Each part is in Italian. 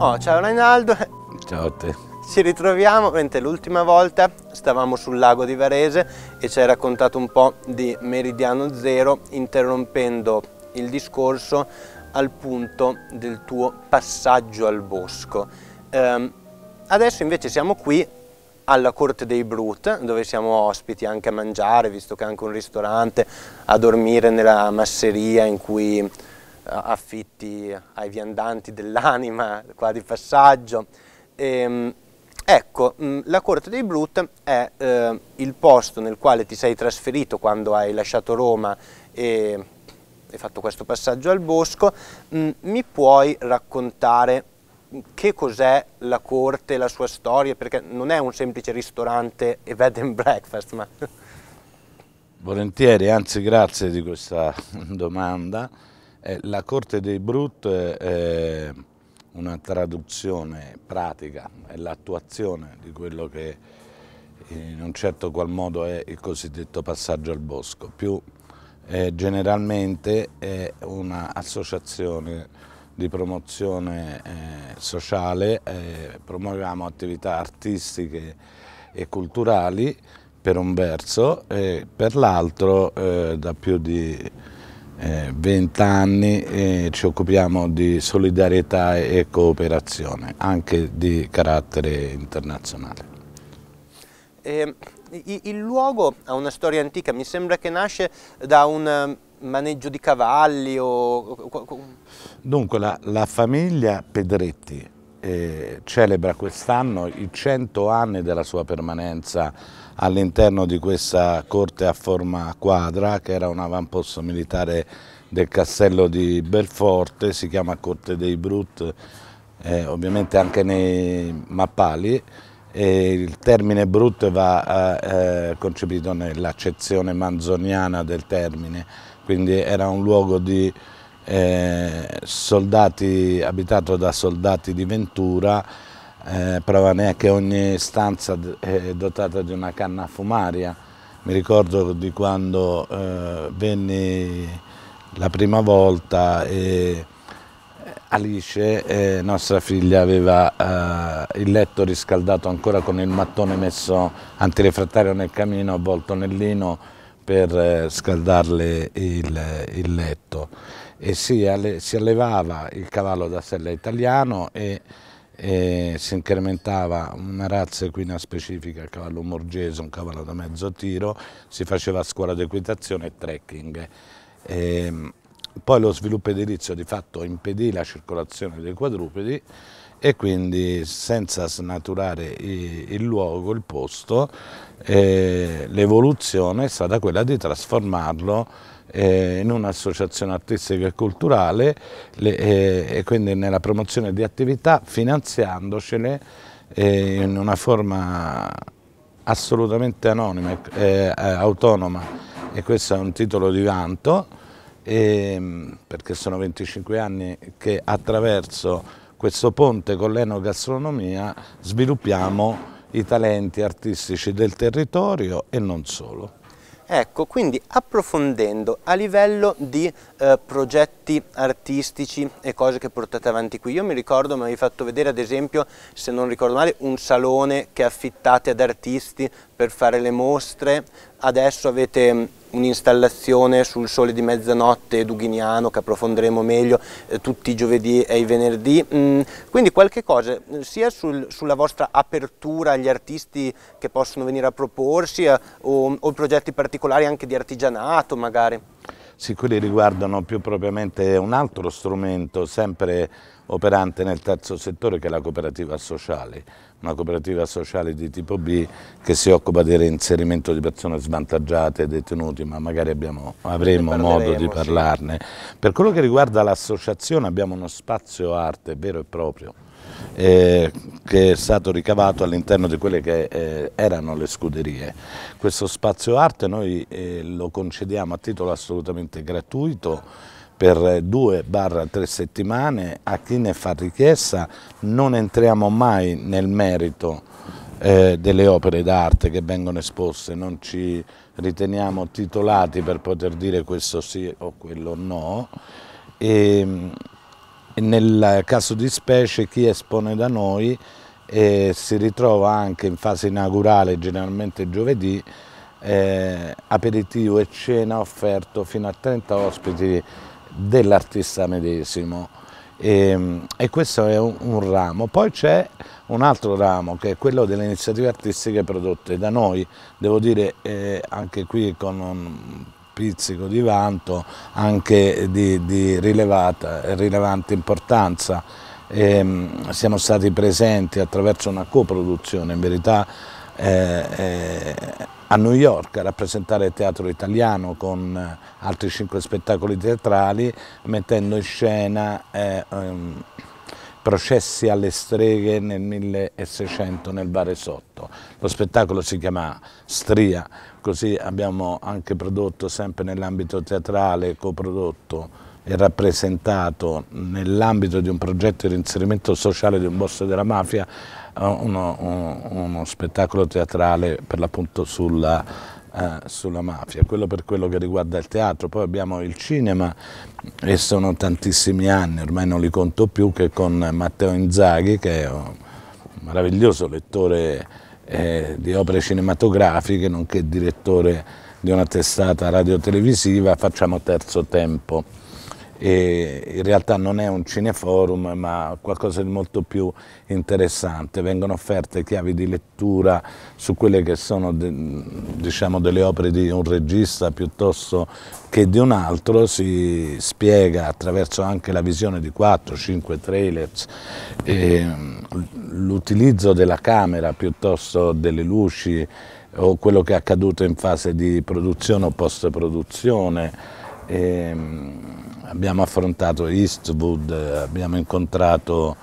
Oh, ciao Reinaldo. Ciao a te. Ci ritroviamo mentre l'ultima volta stavamo sul lago di Varese e ci hai raccontato un po' di Meridiano Zero interrompendo il discorso al punto del tuo passaggio al bosco. Eh, adesso invece siamo qui alla Corte dei Brut, dove siamo ospiti anche a mangiare, visto che è anche un ristorante, a dormire nella masseria in cui affitti ai viandanti dell'anima qua di passaggio. E, ehm, ecco, mm, la corte dei Brut è eh, il posto nel quale ti sei trasferito quando hai lasciato Roma e hai fatto questo passaggio al bosco. Mm, mi puoi raccontare che cos'è la corte, la sua storia? Perché non è un semplice ristorante e bed and breakfast, ma... Volentieri, anzi grazie di questa domanda. Eh, la Corte dei Brut è una traduzione pratica, è l'attuazione di quello che in un certo qual modo è il cosiddetto passaggio al bosco, più eh, generalmente è un'associazione di promozione eh, sociale, eh, promuoviamo attività artistiche e culturali per un verso e per l'altro eh, da più di 20 anni e ci occupiamo di solidarietà e cooperazione, anche di carattere internazionale. Eh, il luogo ha una storia antica, mi sembra che nasce da un ehm, maneggio di cavalli o... Dunque la, la famiglia Pedretti eh, celebra quest'anno i 100 anni della sua permanenza all'interno di questa corte a forma quadra che era un avamposto militare del castello di Belforte, si chiama Corte dei Brut, eh, ovviamente anche nei mappali. E il termine brut va eh, eh concepito nell'accezione manzoniana del termine, quindi era un luogo di eh, soldati, abitato da soldati di Ventura, eh, Pravanea che ogni stanza è eh, dotata di una canna fumaria. Mi ricordo di quando eh, venni la prima volta e eh, Alice, eh, nostra figlia, aveva eh, il letto riscaldato ancora con il mattone messo antirefrattario nel camino, avvolto nel lino per eh, scaldarle il, il letto e si, alle, si allevava il cavallo da sella italiano e, e, si incrementava una razza equina specifica, il cavallo morgese, un cavallo da mezzo tiro, si faceva scuola di equitazione e trekking. E, ehm, poi lo sviluppo edilizio di fatto impedì la circolazione dei quadrupedi e quindi senza snaturare il luogo, il posto, eh, l'evoluzione è stata quella di trasformarlo eh, in un'associazione artistica e culturale le, eh, e quindi nella promozione di attività finanziandocele eh, in una forma assolutamente anonima e eh, eh, autonoma e questo è un titolo di vanto ehm, perché sono 25 anni che attraverso questo ponte con l'enogastronomia sviluppiamo i talenti artistici del territorio e non solo. Ecco, quindi approfondendo a livello di eh, progetti artistici e cose che portate avanti qui, io mi ricordo, mi avevi fatto vedere ad esempio, se non ricordo male, un salone che affittate ad artisti per fare le mostre, adesso avete un'installazione sul sole di mezzanotte dughiniano che approfondiremo meglio eh, tutti i giovedì e i venerdì, mm, quindi qualche cosa eh, sia sul, sulla vostra apertura agli artisti che possono venire a proporsi eh, o, o progetti particolari anche di artigianato magari. Sì, quelli riguardano più propriamente un altro strumento sempre operante nel terzo settore che è la cooperativa sociale una cooperativa sociale di tipo B che si occupa del reinserimento di persone svantaggiate, detenuti, ma magari abbiamo, avremo modo di parlarne. Sì. Per quello che riguarda l'associazione abbiamo uno spazio arte vero e proprio, eh, che è stato ricavato all'interno di quelle che eh, erano le scuderie. Questo spazio arte noi eh, lo concediamo a titolo assolutamente gratuito per due barra tre settimane a chi ne fa richiesta, non entriamo mai nel merito eh, delle opere d'arte che vengono esposte, non ci riteniamo titolati per poter dire questo sì o quello no. Ehm, e, nel caso di specie chi espone da noi eh, si ritrova anche in fase inaugurale, generalmente giovedì, eh, aperitivo e cena offerto fino a 30 ospiti dell'artista medesimo e, ehm, e, questo è un, un ramo. Poi c'è un altro ramo che è quello delle iniziative artistiche prodotte da noi, devo dire eh, anche qui con un pizzico di vanto, anche di, di rilevante importanza. E, ehm, siamo stati presenti attraverso una coproduzione, in verità eh, eh, a New York a rappresentare il teatro italiano con eh, altri cinque spettacoli teatrali mettendo in scena eh, um, Processi alle streghe nel 1600 nel Varesotto. Lo spettacolo si chiama Stria, così abbiamo anche prodotto sempre nell'ambito teatrale, coprodotto e rappresentato nell'ambito di un progetto di reinserimento sociale di un boss della mafia uno, uno, uno spettacolo teatrale per l'appunto sulla, eh, sulla, mafia, quello per quello che riguarda il teatro, poi abbiamo il cinema e sono tantissimi anni, ormai non li conto più, che con Matteo Inzaghi che è un meraviglioso lettore eh, di opere cinematografiche, nonché direttore di una testata radiotelevisiva, facciamo terzo tempo e in realtà non è un cineforum ma qualcosa di molto più interessante. Vengono offerte chiavi di lettura su quelle che sono diciamo, delle opere di un regista piuttosto che di un altro, si spiega attraverso anche la visione di 4-5 trailers l'utilizzo della camera piuttosto delle luci o quello che è accaduto in fase di produzione o post-produzione. Ehm, abbiamo affrontato Eastwood, abbiamo incontrato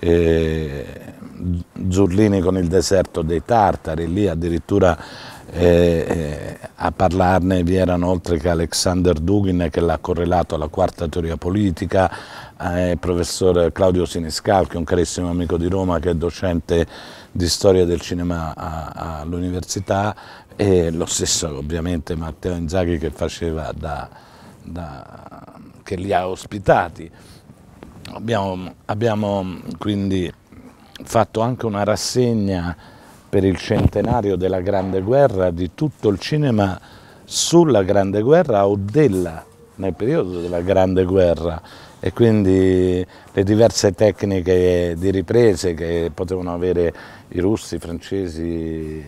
eh, Zurlini con il deserto dei Tartari, lì addirittura eh, eh, a parlarne vi erano oltre che Alexander Dugin che l'ha correlato alla quarta teoria politica, eh, il professor Claudio Siniscal che è un carissimo amico di Roma che è docente di storia del cinema all'università e lo stesso ovviamente Matteo Inzaghi che faceva da, da che li ha ospitati. Abbiamo, abbiamo quindi fatto anche una rassegna per il centenario della Grande Guerra di tutto il cinema sulla Grande Guerra o della, nel periodo della Grande Guerra e quindi le diverse tecniche di riprese che potevano avere i russi, i francesi,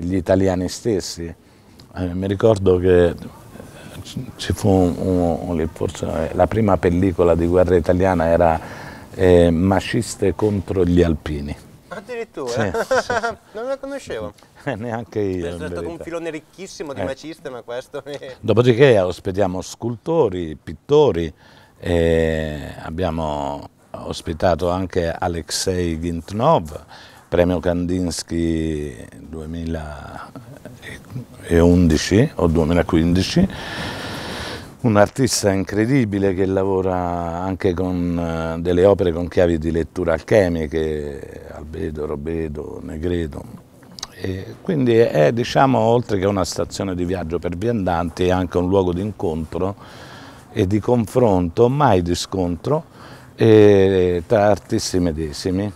gli italiani stessi. Eh, mi ricordo che ci fu un, un, eh, la prima pellicola di guerra italiana era eh, Masciste contro gli alpini. Addirittura? Sì, sì, sì. Non la conoscevo. Eh, neanche io. È stato un filone ricchissimo di eh. maciste, ma questo... È... Dopodiché eh, ospitiamo scultori, pittori, abbiamo ospitato anche Alexei Gintnov, premio Kandinsky 2011 o 2015 un artista incredibile che lavora anche con eh, delle opere con chiavi di lettura alchemiche, Albedo, Robedo, Negredo. E quindi è, diciamo, oltre che una stazione di viaggio per viandanti, anche un luogo di incontro e di confronto, mai di scontro, eh, tra artisti medesimi.